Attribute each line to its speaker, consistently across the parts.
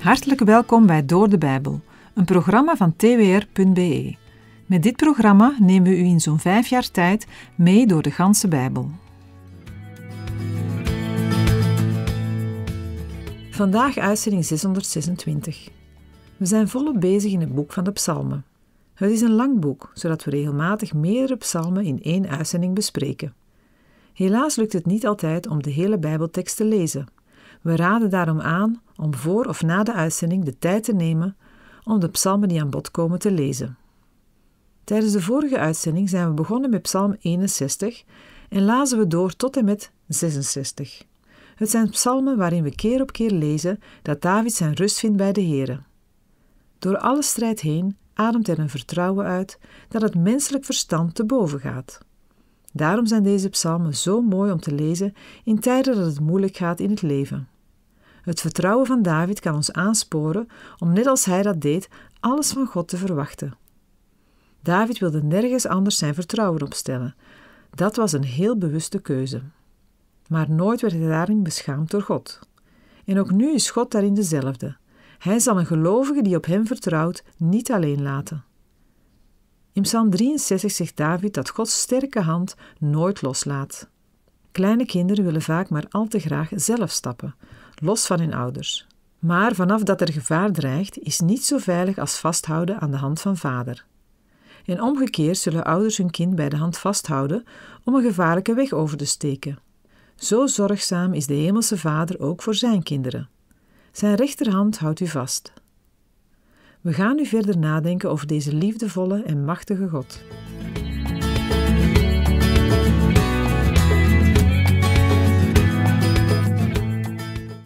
Speaker 1: Hartelijk welkom bij Door de Bijbel, een programma van twr.be. Met dit programma nemen we u in zo'n vijf jaar tijd mee door de ganse Bijbel. Vandaag uitzending 626. We zijn volop bezig in het boek van de Psalmen. Het is een lang boek, zodat we regelmatig meerdere psalmen in één uitzending bespreken. Helaas lukt het niet altijd om de hele Bijbeltekst te lezen. We raden daarom aan om voor of na de uitzending de tijd te nemen om de psalmen die aan bod komen te lezen. Tijdens de vorige uitzending zijn we begonnen met psalm 61 en lazen we door tot en met 66. Het zijn psalmen waarin we keer op keer lezen dat David zijn rust vindt bij de Here. Door alle strijd heen ademt er een vertrouwen uit dat het menselijk verstand te boven gaat. Daarom zijn deze psalmen zo mooi om te lezen in tijden dat het moeilijk gaat in het leven. Het vertrouwen van David kan ons aansporen om, net als hij dat deed, alles van God te verwachten. David wilde nergens anders zijn vertrouwen opstellen. Dat was een heel bewuste keuze. Maar nooit werd hij daarin beschaamd door God. En ook nu is God daarin dezelfde. Hij zal een gelovige die op hem vertrouwt niet alleen laten. In Psalm 63 zegt David dat Gods sterke hand nooit loslaat. Kleine kinderen willen vaak maar al te graag zelf stappen, los van hun ouders. Maar vanaf dat er gevaar dreigt, is niet zo veilig als vasthouden aan de hand van vader. En omgekeerd zullen ouders hun kind bij de hand vasthouden om een gevaarlijke weg over te steken. Zo zorgzaam is de Hemelse Vader ook voor zijn kinderen. Zijn rechterhand houdt u vast. We gaan nu verder nadenken over deze liefdevolle en machtige God.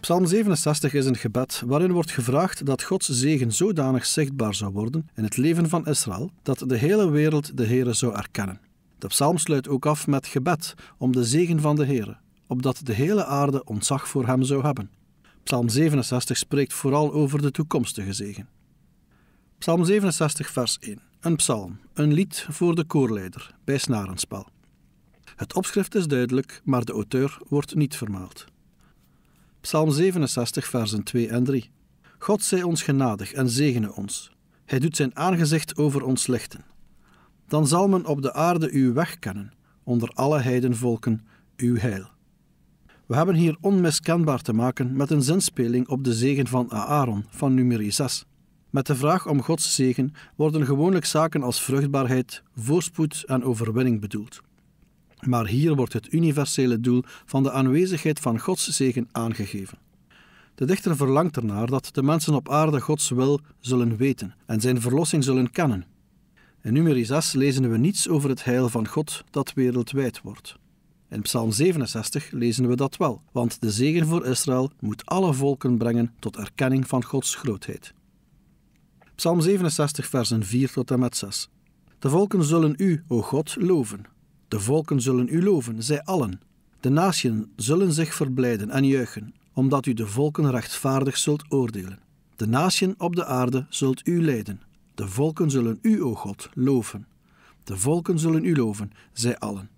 Speaker 2: Psalm 67 is een gebed waarin wordt gevraagd dat Gods zegen zodanig zichtbaar zou worden in het leven van Israël dat de hele wereld de Heere zou erkennen. De psalm sluit ook af met gebed om de zegen van de Heere, opdat de hele aarde ontzag voor hem zou hebben. Psalm 67 spreekt vooral over de toekomstige zegen. Psalm 67, vers 1. Een psalm, een lied voor de koorleider bij snarenspel. Het opschrift is duidelijk, maar de auteur wordt niet vermaald. Psalm 67, versen 2 en 3. God zij ons genadig en zegene ons. Hij doet zijn aangezicht over ons lichten. Dan zal men op de aarde uw weg kennen, onder alle heidenvolken uw heil. We hebben hier onmiskenbaar te maken met een zinspeling op de zegen van Aaron van nummer 6. Met de vraag om Gods zegen worden gewoonlijk zaken als vruchtbaarheid, voorspoed en overwinning bedoeld. Maar hier wordt het universele doel van de aanwezigheid van Gods zegen aangegeven. De dichter verlangt ernaar dat de mensen op aarde Gods wil zullen weten en zijn verlossing zullen kennen. In nummer 6 lezen we niets over het heil van God dat wereldwijd wordt. In Psalm 67 lezen we dat wel, want de zegen voor Israël moet alle volken brengen tot erkenning van Gods grootheid. Psalm 67, versen 4 tot en met 6. De volken zullen U, o God, loven. De volken zullen u loven, zij allen. De naties zullen zich verblijden en juichen, omdat u de volken rechtvaardig zult oordelen. De naties op de aarde zult u leiden. De volken zullen u, o God, loven. De volken zullen u loven, zij allen.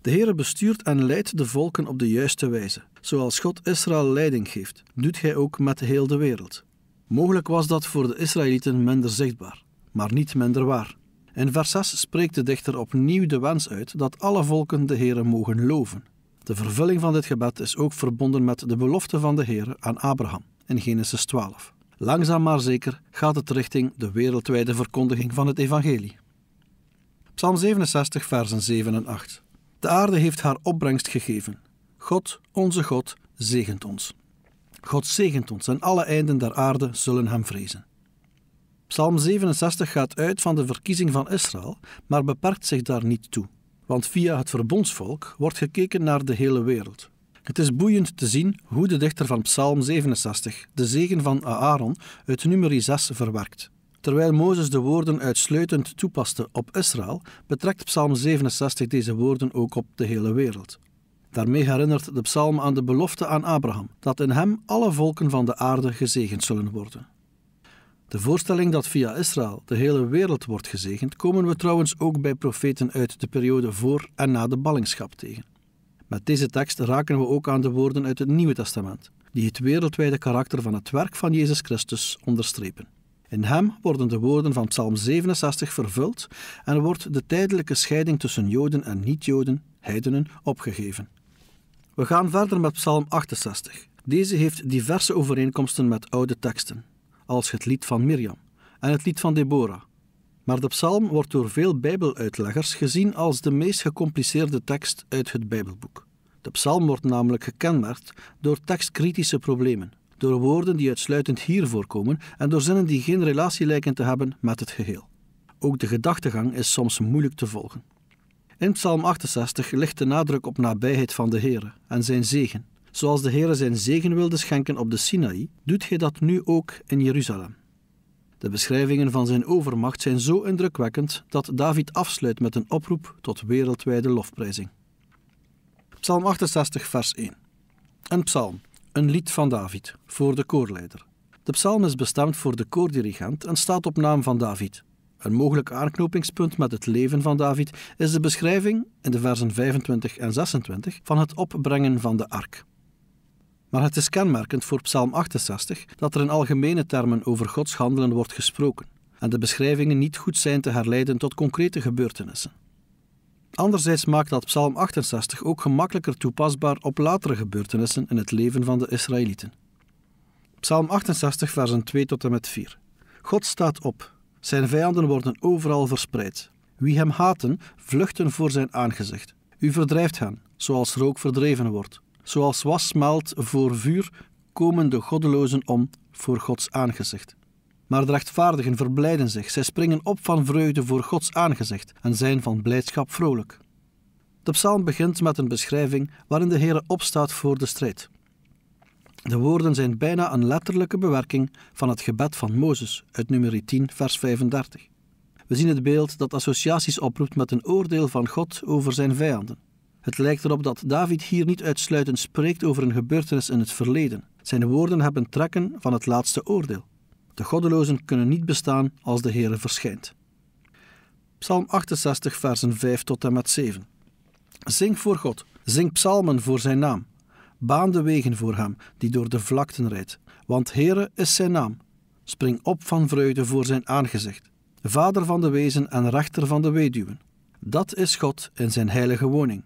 Speaker 2: De Heere bestuurt en leidt de volken op de juiste wijze. Zoals God Israël leiding geeft, doet Hij ook met heel de wereld. Mogelijk was dat voor de Israëlieten minder zichtbaar, maar niet minder waar. In vers 6 spreekt de dichter opnieuw de wens uit dat alle volken de Heere mogen loven. De vervulling van dit gebed is ook verbonden met de belofte van de Heere aan Abraham in Genesis 12. Langzaam maar zeker gaat het richting de wereldwijde verkondiging van het evangelie. Psalm 67, versen 7 en 8. De aarde heeft haar opbrengst gegeven. God, onze God, zegent ons. God zegent ons en alle einden der aarde zullen hem vrezen. Psalm 67 gaat uit van de verkiezing van Israël, maar beperkt zich daar niet toe. Want via het verbondsvolk wordt gekeken naar de hele wereld. Het is boeiend te zien hoe de dichter van Psalm 67 de zegen van Aaron uit nummer 6 verwerkt. Terwijl Mozes de woorden uitsluitend toepaste op Israël, betrekt Psalm 67 deze woorden ook op de hele wereld. Daarmee herinnert de psalm aan de belofte aan Abraham dat in hem alle volken van de aarde gezegend zullen worden. De voorstelling dat via Israël de hele wereld wordt gezegend, komen we trouwens ook bij profeten uit de periode voor en na de ballingschap tegen. Met deze tekst raken we ook aan de woorden uit het Nieuwe Testament, die het wereldwijde karakter van het werk van Jezus Christus onderstrepen. In hem worden de woorden van Psalm 67 vervuld en wordt de tijdelijke scheiding tussen Joden en niet-Joden, heidenen, opgegeven. We gaan verder met Psalm 68. Deze heeft diverse overeenkomsten met oude teksten als het lied van Mirjam en het lied van Deborah. Maar de psalm wordt door veel Bijbeluitleggers gezien als de meest gecompliceerde tekst uit het Bijbelboek. De psalm wordt namelijk gekenmerkt door tekstkritische problemen, door woorden die uitsluitend hier voorkomen en door zinnen die geen relatie lijken te hebben met het geheel. Ook de gedachtegang is soms moeilijk te volgen. In Psalm 68 ligt de nadruk op nabijheid van de Heer en zijn zegen. Zoals de Heere zijn zegen wilde schenken op de Sinaï, doet Gij dat nu ook in Jeruzalem. De beschrijvingen van zijn overmacht zijn zo indrukwekkend dat David afsluit met een oproep tot wereldwijde lofprijzing. Psalm 68, vers 1. Een psalm, een lied van David, voor de koorleider. De psalm is bestemd voor de koordirigent en staat op naam van David. Een mogelijk aanknopingspunt met het leven van David is de beschrijving in de versen 25 en 26 van het opbrengen van de ark. Maar het is kenmerkend voor Psalm 68 dat er in algemene termen over Gods handelen wordt gesproken en de beschrijvingen niet goed zijn te herleiden tot concrete gebeurtenissen. Anderzijds maakt dat Psalm 68 ook gemakkelijker toepasbaar op latere gebeurtenissen in het leven van de Israëlieten. Psalm 68, versen 2 tot en met 4. God staat op, zijn vijanden worden overal verspreid. Wie hem haten, vluchten voor zijn aangezicht. U verdrijft hen, zoals rook verdreven wordt. Zoals was smelt voor vuur, komen de goddelozen om voor Gods aangezicht. Maar de rechtvaardigen verblijden zich, zij springen op van vreugde voor Gods aangezicht en zijn van blijdschap vrolijk. De psalm begint met een beschrijving waarin de Heer opstaat voor de strijd. De woorden zijn bijna een letterlijke bewerking van het gebed van Mozes uit nummer 10, vers 35. We zien het beeld dat associaties oproept met een oordeel van God over zijn vijanden. Het lijkt erop dat David hier niet uitsluitend spreekt over een gebeurtenis in het verleden. Zijn woorden hebben trekken van het laatste oordeel. De goddelozen kunnen niet bestaan als de Heere verschijnt. Psalm 68, versen 5 tot en met 7. Zing voor God, zing psalmen voor zijn naam. Baan de wegen voor hem die door de vlakten rijdt, want Heere is zijn naam. Spring op van vreugde voor zijn aangezicht, vader van de wezen en rechter van de weduwen. Dat is God in zijn heilige woning.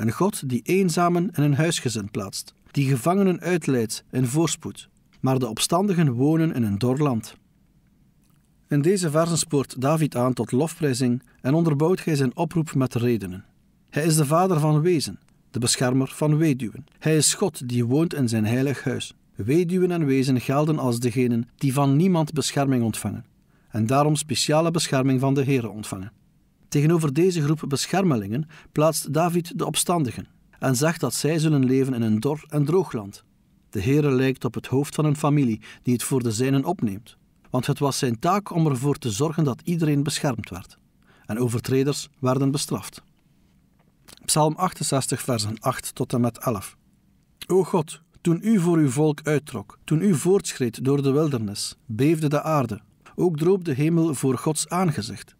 Speaker 2: Een God die eenzamen in een huisgezin plaatst, die gevangenen uitleidt in voorspoed, maar de opstandigen wonen in een dorland. In deze versen spoort David aan tot lofprijzing en onderbouwt hij zijn oproep met redenen. Hij is de vader van wezen, de beschermer van weduwen. Hij is God die woont in zijn heilig huis. Weduwen en wezen gelden als degenen die van niemand bescherming ontvangen en daarom speciale bescherming van de Heer ontvangen. Tegenover deze groep beschermelingen plaatst David de opstandigen en zegt dat zij zullen leven in een dor en droog land. De Heere lijkt op het hoofd van een familie die het voor de zijnen opneemt, want het was zijn taak om ervoor te zorgen dat iedereen beschermd werd. En overtreders werden bestraft. Psalm 68, versen 8 tot en met 11. O God, toen u voor uw volk uittrok, toen u voortschreed door de wildernis, beefde de aarde. Ook droop de hemel voor Gods aangezicht.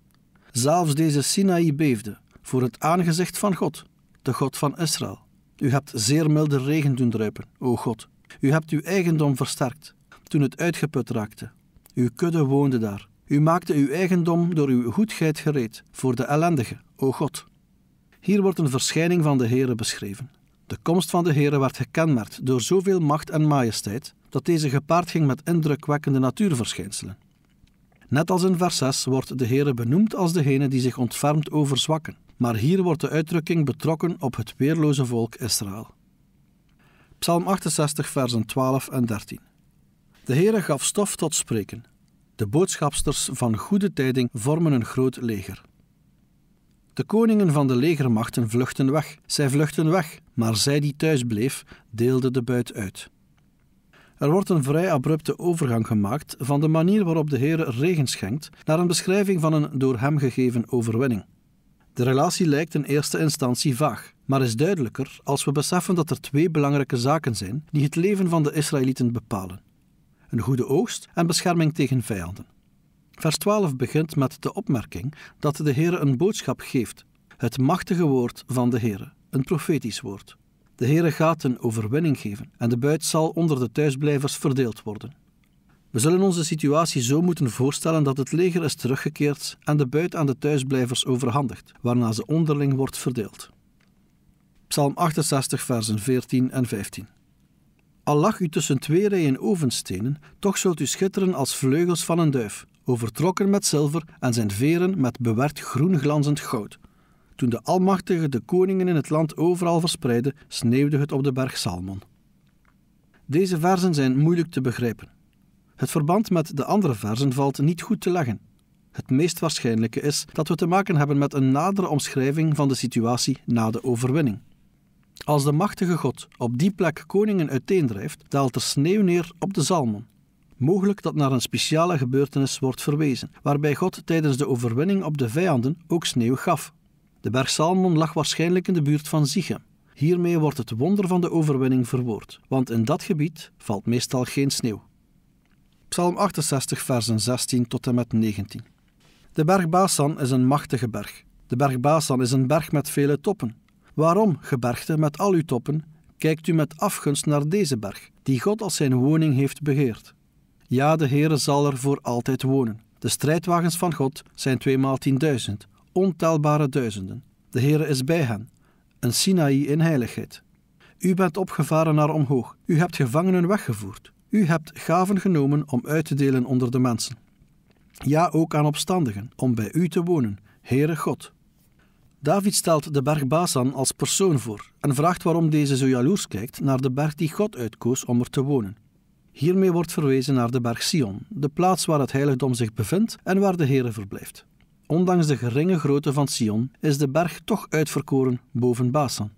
Speaker 2: Zelfs deze Sinaï beefde voor het aangezicht van God, de God van Israël. U hebt zeer milde regen doen druipen, o God. U hebt uw eigendom versterkt toen het uitgeput raakte. Uw kudde woonde daar. U maakte uw eigendom door uw goedheid gereed voor de ellendige, o God. Hier wordt een verschijning van de Heere beschreven. De komst van de Heere werd gekenmerkt door zoveel macht en majesteit dat deze gepaard ging met indrukwekkende natuurverschijnselen. Net als in vers 6 wordt de Heere benoemd als degene die zich ontfermt over zwakken, maar hier wordt de uitdrukking betrokken op het weerloze volk Israël. Psalm 68, versen 12 en 13. De Heere gaf stof tot spreken. De boodschapsters van goede tijding vormen een groot leger. De koningen van de legermachten vluchten weg. Zij vluchten weg, maar zij die thuis bleef, deelde de buit uit. Er wordt een vrij abrupte overgang gemaakt van de manier waarop de Heer regen schenkt naar een beschrijving van een door hem gegeven overwinning. De relatie lijkt in eerste instantie vaag, maar is duidelijker als we beseffen dat er twee belangrijke zaken zijn die het leven van de Israëlieten bepalen: een goede oogst en bescherming tegen vijanden. Vers 12 begint met de opmerking dat de Heer een boodschap geeft, het machtige woord van de Heer, een profetisch woord. De Heere gaat een overwinning geven en de buit zal onder de thuisblijvers verdeeld worden. We zullen onze situatie zo moeten voorstellen dat het leger is teruggekeerd en de buit aan de thuisblijvers overhandigt, waarna ze onderling wordt verdeeld. Psalm 68, versen 14 en 15. Al lag u tussen twee rijen ovenstenen, toch zult u schitteren als vleugels van een duif, overtrokken met zilver en zijn veren met bewerkt groen glanzend goud. Toen de Almachtige de koningen in het land overal verspreidde, sneeuwde het op de berg Salmon. Deze verzen zijn moeilijk te begrijpen. Het verband met de andere verzen valt niet goed te leggen. Het meest waarschijnlijke is dat we te maken hebben met een nadere omschrijving van de situatie na de overwinning. Als de machtige God op die plek koningen uiteendrijft, daalt er sneeuw neer op de Zalmon. Mogelijk dat naar een speciale gebeurtenis wordt verwezen, waarbij God tijdens de overwinning op de vijanden ook sneeuw gaf. De berg Salmon lag waarschijnlijk in de buurt van Ziegem. Hiermee wordt het wonder van de overwinning verwoord, want in dat gebied valt meestal geen sneeuw. Psalm 68, versen 16 tot en met 19. De berg Basan is een machtige berg. De berg Basan is een berg met vele toppen. Waarom, gebergte met al uw toppen, kijkt u met afgunst naar deze berg, die God als zijn woning heeft begeerd? Ja, de Heere zal er voor altijd wonen. De strijdwagens van God zijn tweemaal tienduizend, ontelbare duizenden. De Heere is bij hen. Een Sinaï in heiligheid. U bent opgevaren naar omhoog. U hebt gevangenen weggevoerd. U hebt gaven genomen om uit te delen onder de mensen. Ja, ook aan opstandigen, om bij u te wonen, Heere God. David stelt de berg Basan als persoon voor en vraagt waarom deze zo jaloers kijkt naar de berg die God uitkoos om er te wonen. Hiermee wordt verwezen naar de berg Sion, de plaats waar het heiligdom zich bevindt en waar de Heere verblijft. Ondanks de geringe grootte van Sion is de berg toch uitverkoren boven Basan.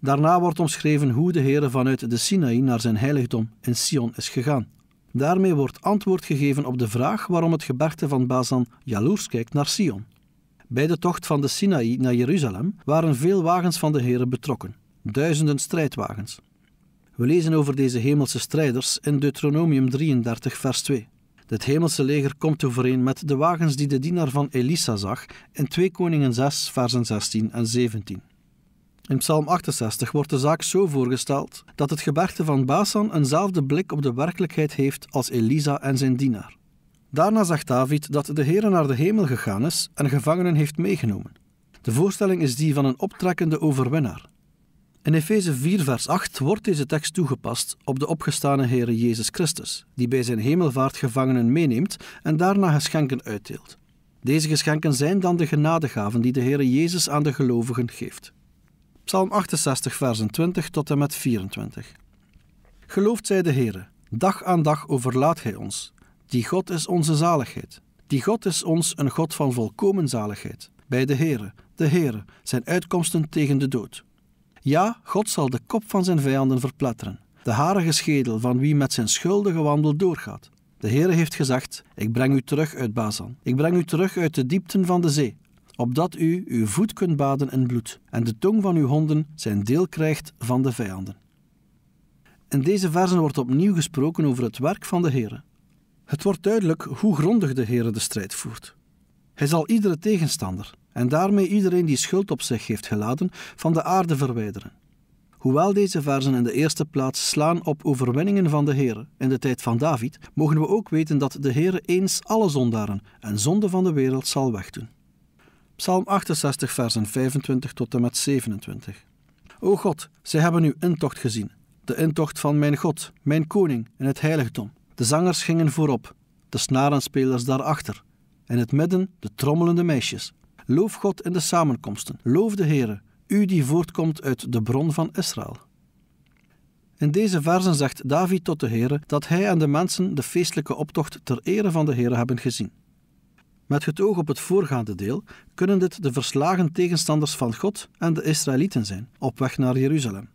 Speaker 2: Daarna wordt omschreven hoe de Heere vanuit de Sinaï naar zijn heiligdom in Sion is gegaan. Daarmee wordt antwoord gegeven op de vraag waarom het gebergte van Basan jaloers kijkt naar Sion. Bij de tocht van de Sinaï naar Jeruzalem waren veel wagens van de Heere betrokken, duizenden strijdwagens. We lezen over deze hemelse strijders in Deuteronomium 33, vers 2. Het hemelse leger komt overeen met de wagens die de dienaar van Elisa zag in 2 Koningen 6, versen 16 en 17. In Psalm 68 wordt de zaak zo voorgesteld dat het gebergte van Basan eenzelfde blik op de werkelijkheid heeft als Elisa en zijn dienaar. Daarna zegt David dat de Heer naar de hemel gegaan is en gevangenen heeft meegenomen. De voorstelling is die van een optrekkende overwinnaar. In Efeze 4, vers 8 wordt deze tekst toegepast op de opgestane Heere Jezus Christus, die bij zijn hemelvaart gevangenen meeneemt en daarna geschenken uitdeelt. Deze geschenken zijn dan de genadegaven die de Heere Jezus aan de gelovigen geeft. Psalm 68, versen 20 tot en met 24. Gelooft zij de Heere, dag aan dag overlaat hij ons. Die God is onze zaligheid. Die God is ons een God van volkomen zaligheid. Bij de Heere, de Heere, zijn uitkomsten tegen de dood. Ja, God zal de kop van zijn vijanden verpletteren, de harige schedel van wie met zijn schuldige wandel doorgaat. De Heere heeft gezegd: Ik breng u terug uit Bazan. Ik breng u terug uit de diepten van de zee, opdat u uw voet kunt baden in bloed en de tong van uw honden zijn deel krijgt van de vijanden. In deze verzen wordt opnieuw gesproken over het werk van de Heere. Het wordt duidelijk hoe grondig de Heere de strijd voert. Hij zal iedere tegenstander en daarmee iedereen die schuld op zich heeft geladen van de aarde verwijderen. Hoewel deze verzen in de eerste plaats slaan op overwinningen van de Heer in de tijd van David, mogen we ook weten dat de Heere eens alle zondaren en zonden van de wereld zal wegdoen. Psalm 68, versen 25 tot en met 27. O God, zij hebben uw intocht gezien, de intocht van mijn God, mijn koning, in het heiligdom. De zangers gingen voorop, de snarenspelers daarachter, en het midden de trommelende meisjes. Loof God in de samenkomsten. Loof de Heere, u die voortkomt uit de bron van Israël. In deze verzen zegt David tot de Heere dat hij en de mensen de feestelijke optocht ter ere van de Heere hebben gezien. Met het oog op het voorgaande deel kunnen dit de verslagen tegenstanders van God en de Israëlieten zijn, op weg naar Jeruzalem.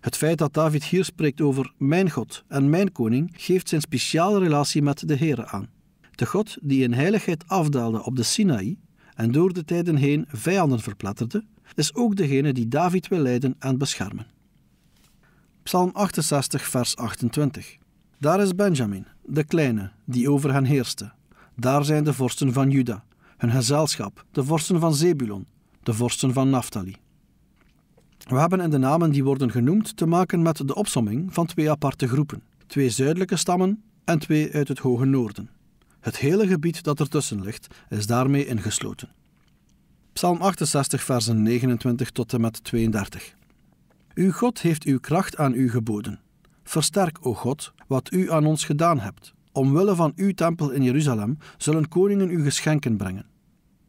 Speaker 2: Het feit dat David hier spreekt over mijn God en mijn koning geeft zijn speciale relatie met de Heere aan de God die in heiligheid afdaalde op de Sinaï en door de tijden heen vijanden verpletterde, is ook degene die David wil leiden en beschermen. Psalm 68, vers 28. Daar is Benjamin, de kleine, die over hen heerste. Daar zijn de vorsten van Juda, hun gezelschap, de vorsten van Zebulon, de vorsten van Naphtali. We hebben in de namen die worden genoemd te maken met de opsomming van twee aparte groepen: twee zuidelijke stammen en twee uit het hoge noorden. Het hele gebied dat ertussen ligt is daarmee ingesloten. Psalm 68, versen 29 tot en met 32. Uw God heeft uw kracht aan u geboden. Versterk, o God, wat u aan ons gedaan hebt. Omwille van uw tempel in Jeruzalem zullen koningen u geschenken brengen.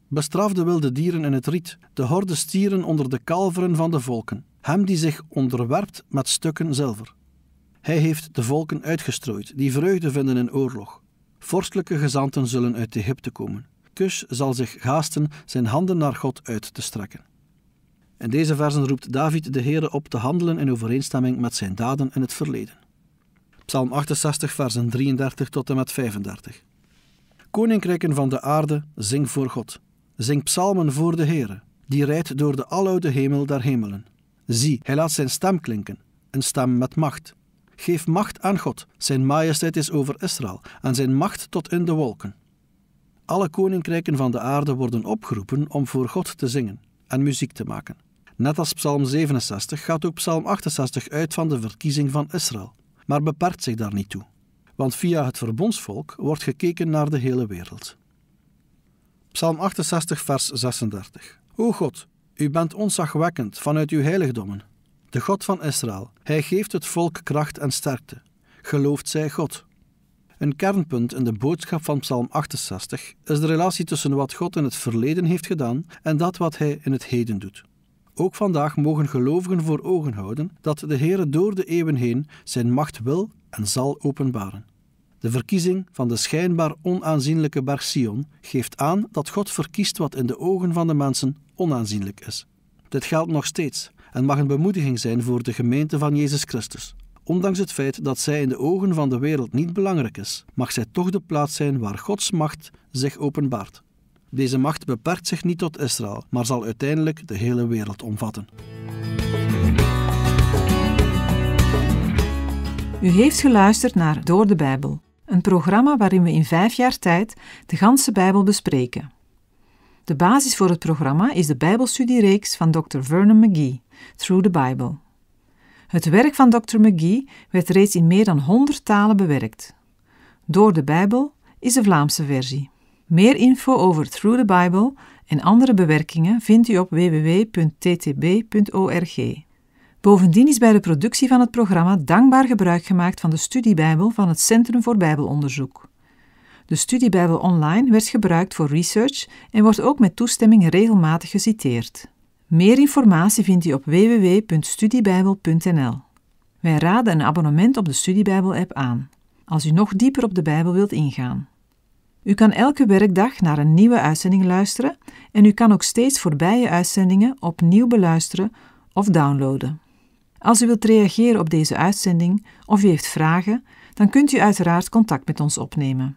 Speaker 2: Bestraf de wilde dieren in het riet, de horde stieren onder de kalveren van de volken, hem die zich onderwerpt met stukken zilver. Hij heeft de volken uitgestrooid, die vreugde vinden in oorlog. Vorstelijke gezanten zullen uit Egypte komen. Kus zal zich haasten zijn handen naar God uit te strekken. In deze versen roept David de Heere op te handelen in overeenstemming met zijn daden in het verleden. Psalm 68, versen 33 tot en met 35. Koninkrijken van de aarde, zing voor God. Zing psalmen voor de Heere, die rijdt door de alloude hemel der hemelen. Zie, hij laat zijn stem klinken, een stem met macht. Geef macht aan God, zijn majesteit is over Israël, aan zijn macht tot in de wolken. Alle koninkrijken van de aarde worden opgeroepen om voor God te zingen en muziek te maken. Net als Psalm 67 gaat ook Psalm 68 uit van de verkiezing van Israël, maar beperkt zich daar niet toe, want via het verbondsvolk wordt gekeken naar de hele wereld. Psalm 68, vers 36. O God, u bent onzagwekkend vanuit uw heiligdommen de God van Israël. Hij geeft het volk kracht en sterkte. Gelooft zij God? Een kernpunt in de boodschap van Psalm 68 is de relatie tussen wat God in het verleden heeft gedaan en dat wat Hij in het heden doet. Ook vandaag mogen gelovigen voor ogen houden dat de Heer door de eeuwen heen Zijn macht wil en zal openbaren. De verkiezing van de schijnbaar onaanzienlijke berg Sion geeft aan dat God verkiest wat in de ogen van de mensen onaanzienlijk is. Dit geldt nog steeds en mag een bemoediging zijn voor de gemeente van Jezus Christus. Ondanks het feit dat zij in de ogen van de wereld niet belangrijk is, mag zij toch de plaats zijn waar Gods macht zich openbaart. Deze macht beperkt zich niet tot Israël, maar zal uiteindelijk de hele wereld omvatten.
Speaker 1: U heeft geluisterd naar Door de Bijbel, een programma waarin we in vijf jaar tijd de ganse Bijbel bespreken. De basis voor het programma is de Bijbelstudiereeks van Dr. Vernon McGee, Through the Bible. Het werk van Dr. McGee werd reeds in meer dan 100 talen bewerkt. Door de Bijbel is de Vlaamse versie. Meer info over Through the Bible en andere bewerkingen vindt u op www.ttb.org. Bovendien is bij de productie van het programma dankbaar gebruik gemaakt van de studiebijbel van het Centrum voor Bijbelonderzoek. De studiebijbel online werd gebruikt voor research en wordt ook met toestemming regelmatig geciteerd. Meer informatie vindt u op www.studiebijbel.nl. Wij raden een abonnement op de Studiebijbel-app aan, als u nog dieper op de Bijbel wilt ingaan. U kan elke werkdag naar een nieuwe uitzending luisteren en u kan ook steeds voorbije uitzendingen opnieuw beluisteren of downloaden. Als u wilt reageren op deze uitzending of u heeft vragen, dan kunt u uiteraard contact met ons opnemen.